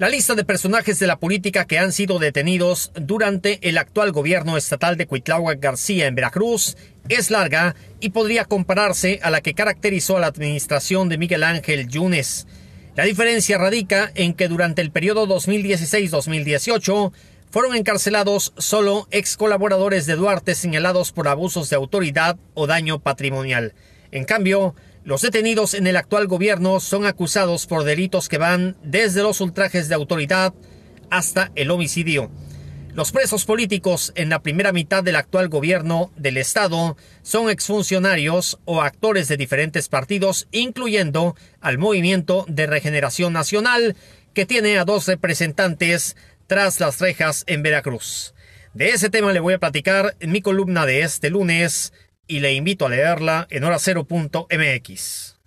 La lista de personajes de la política que han sido detenidos durante el actual gobierno estatal de Cuitláhuac García en Veracruz es larga y podría compararse a la que caracterizó a la administración de Miguel Ángel Yunes. La diferencia radica en que durante el periodo 2016-2018 fueron encarcelados solo ex colaboradores de Duarte señalados por abusos de autoridad o daño patrimonial. En cambio, los detenidos en el actual gobierno son acusados por delitos que van desde los ultrajes de autoridad hasta el homicidio. Los presos políticos en la primera mitad del actual gobierno del Estado son exfuncionarios o actores de diferentes partidos, incluyendo al Movimiento de Regeneración Nacional, que tiene a dos representantes tras las rejas en Veracruz. De ese tema le voy a platicar en mi columna de este lunes y le invito a leerla en horacero.mx.